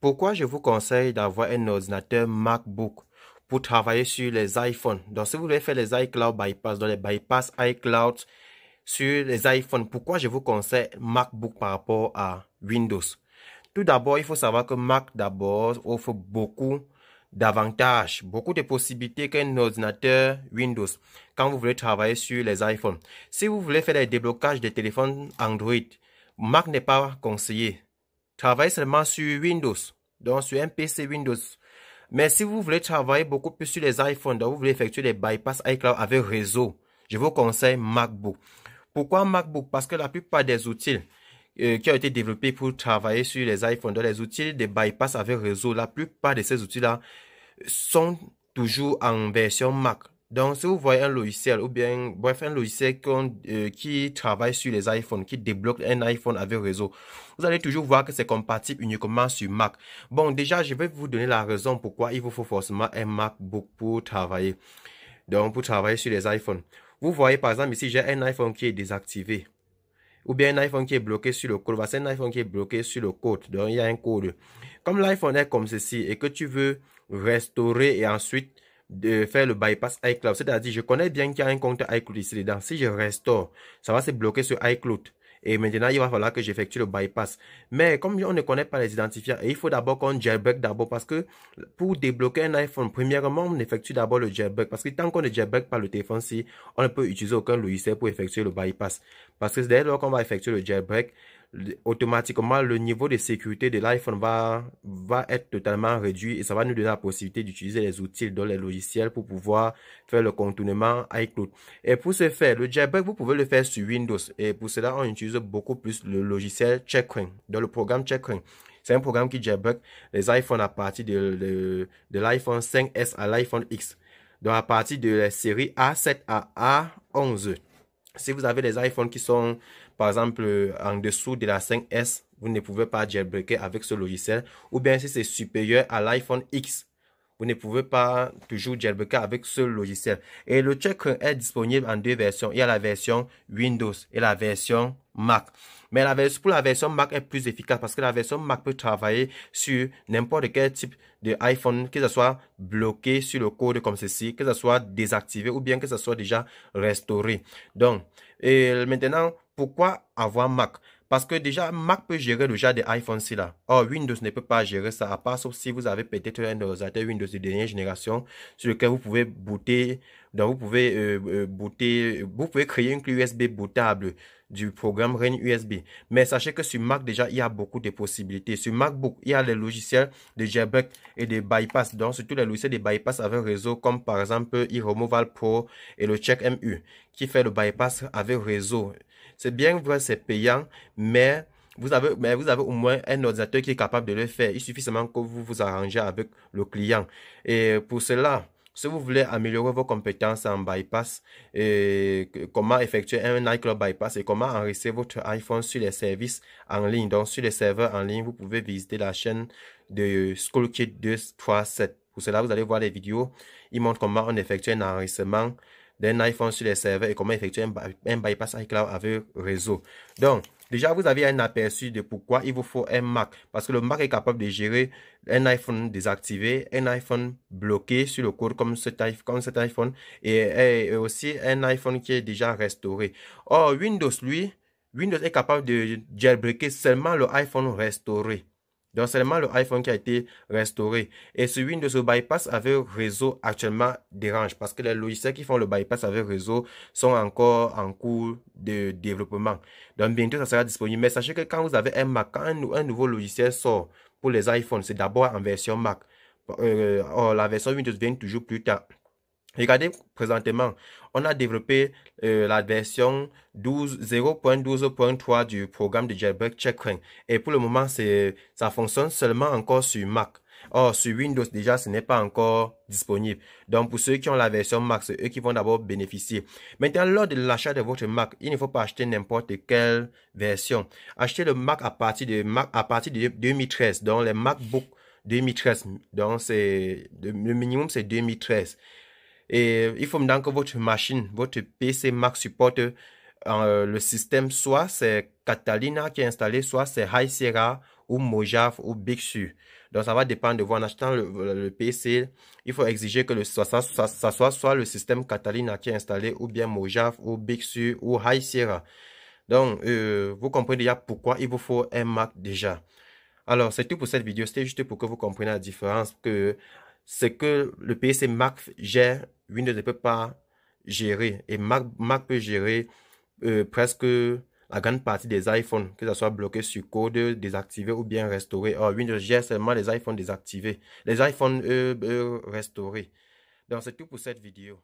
Pourquoi je vous conseille d'avoir un ordinateur MacBook pour travailler sur les iPhones. Donc, si vous voulez faire les iCloud bypass, dans les bypass iCloud sur les iPhones, pourquoi je vous conseille MacBook par rapport à Windows Tout d'abord, il faut savoir que Mac d'abord offre beaucoup d'avantages, beaucoup de possibilités qu'un ordinateur Windows quand vous voulez travailler sur les iPhones. Si vous voulez faire les déblocages de téléphones Android, Mac n'est pas conseillé travaillez seulement sur Windows, donc sur un PC Windows. Mais si vous voulez travailler beaucoup plus sur les iPhones, vous voulez effectuer des bypass iCloud avec réseau, je vous conseille MacBook. Pourquoi MacBook Parce que la plupart des outils euh, qui ont été développés pour travailler sur les iPhones, les outils de bypass avec réseau, la plupart de ces outils-là sont toujours en version Mac. Donc, si vous voyez un logiciel ou bien, bref, un logiciel euh, qui travaille sur les iPhones, qui débloque un iPhone avec réseau, vous allez toujours voir que c'est compatible uniquement sur Mac. Bon, déjà, je vais vous donner la raison pourquoi il vous faut forcément un MacBook pour travailler. Donc, pour travailler sur les iPhones. Vous voyez, par exemple, ici, j'ai un iPhone qui est désactivé. Ou bien un iPhone qui est bloqué sur le code. Voici un iPhone qui est bloqué sur le code. Donc, il y a un code. Comme l'iPhone est comme ceci et que tu veux restaurer et ensuite de faire le bypass iCloud. C'est-à-dire, je connais bien qu'il y a un compte iCloud ici dedans. Si je restaure, ça va se bloquer sur iCloud. Et maintenant, il va falloir que j'effectue le bypass. Mais comme on ne connaît pas les identifiants, il faut d'abord qu'on jailbreak d'abord parce que pour débloquer un iPhone, premièrement, on effectue d'abord le jailbreak parce que tant qu'on ne jailbreak pas le téléphone, si on ne peut utiliser aucun logiciel pour effectuer le bypass. Parce que c'est dès lors qu'on va effectuer le jailbreak, automatiquement, le niveau de sécurité de l'iPhone va, va être totalement réduit et ça va nous donner la possibilité d'utiliser les outils dans les logiciels pour pouvoir faire le contournement iCloud. Et pour ce faire, le jailbreak, vous pouvez le faire sur Windows. Et pour cela, on utilise beaucoup plus le logiciel Checkring, dans le programme Checkring. C'est un programme qui jailbreak les iPhones à partir de, de, de l'iPhone 5S à l'iPhone X. Donc, à partir de la série A7 à A11. Si vous avez des iPhones qui sont par exemple, euh, en dessous de la 5S, vous ne pouvez pas jailbreaker avec ce logiciel. Ou bien si c'est supérieur à l'iPhone X, vous ne pouvez pas toujours jailbreaker avec ce logiciel. Et le check est disponible en deux versions. Il y a la version Windows et la version Mac. Mais la version, pour la version Mac est plus efficace parce que la version Mac peut travailler sur n'importe quel type de iPhone, que ce soit bloqué sur le code comme ceci, que ce soit désactivé ou bien que ce soit déjà restauré. Donc, et maintenant, pourquoi avoir Mac parce que déjà, Mac peut gérer le genre des iPhones ci là. Or, Windows ne peut pas gérer ça, à part sauf si vous avez peut-être un ordinateur Windows de dernière génération sur lequel vous pouvez booter donc, vous pouvez euh, euh, booter, vous pouvez créer une clé USB bootable du programme Rain USB. Mais sachez que sur Mac, déjà, il y a beaucoup de possibilités. Sur MacBook, il y a les logiciels de jailbreak et de bypass. Donc, surtout les logiciels de bypass avec réseau, comme par exemple iRemoval Pro et le CheckMU, qui fait le bypass avec réseau. C'est bien vrai, c'est payant, mais vous avez, mais vous avez au moins un ordinateur qui est capable de le faire. Il suffit seulement que vous vous arrangez avec le client. Et pour cela, si vous voulez améliorer vos compétences en bypass, et comment effectuer un iCloud bypass et comment enregistrer votre iPhone sur les services en ligne, donc sur les serveurs en ligne, vous pouvez visiter la chaîne de SchoolKit 237. Pour cela, vous allez voir les vidéos. Ils montrent comment on effectue un enregistrement d'un iPhone sur les serveurs et comment effectuer un, bypass iCloud avec réseau. Donc, Déjà, vous avez un aperçu de pourquoi il vous faut un Mac. Parce que le Mac est capable de gérer un iPhone désactivé, un iPhone bloqué sur le code comme cet iPhone, comme cet iPhone et, aussi un iPhone qui est déjà restauré. Or, Windows, lui, Windows est capable de jailbreaker seulement le iPhone restauré. Donc seulement le iPhone qui a été restauré. Et ce Windows ce bypass avec réseau actuellement dérange parce que les logiciels qui font le bypass avec réseau sont encore en cours de développement. Donc bientôt ça sera disponible. Mais sachez que quand vous avez un Mac, quand un, nouveau logiciel sort pour les iPhones, c'est d'abord en version Mac. Euh, la version Windows vient toujours plus tard. Regardez présentement, on a développé euh, la version 0.12.3 du programme de jailbreak Checkring. Et pour le moment, ça fonctionne seulement encore sur Mac. Or, sur Windows, déjà, ce n'est pas encore disponible. Donc, pour ceux qui ont la version Mac, c'est eux qui vont d'abord bénéficier. Maintenant, lors de l'achat de votre Mac, il ne faut pas acheter n'importe quelle version. Achetez le Mac à partir de, Mac, à partir de 2013, donc les MacBook 2013. Donc, le minimum, c'est 2013. Et il faut maintenant que votre machine, votre PC Mac supporte euh, le système, soit c'est Catalina qui est installé, soit c'est High Sierra ou Mojave ou Big Sur. Donc ça va dépendre de vous. En achetant le, PC, il faut exiger que le, ça, soit soit le système Catalina qui est installé, ou bien Mojave, ou Big Sur, ou High Sierra. Donc, euh, vous comprenez déjà pourquoi il vous faut un Mac déjà. Alors, c'est tout pour cette vidéo. C'était juste pour que vous compreniez la différence que c'est que le PC Mac gère Windows ne peut pas gérer et Mac, peut gérer euh, presque la grande partie des iPhones, que ce soit bloqué sur code, désactivé ou bien restauré. Or, oh, Windows gère seulement les iPhones désactivés, les iPhones euh, euh, restaurés. Donc, c'est tout pour cette vidéo.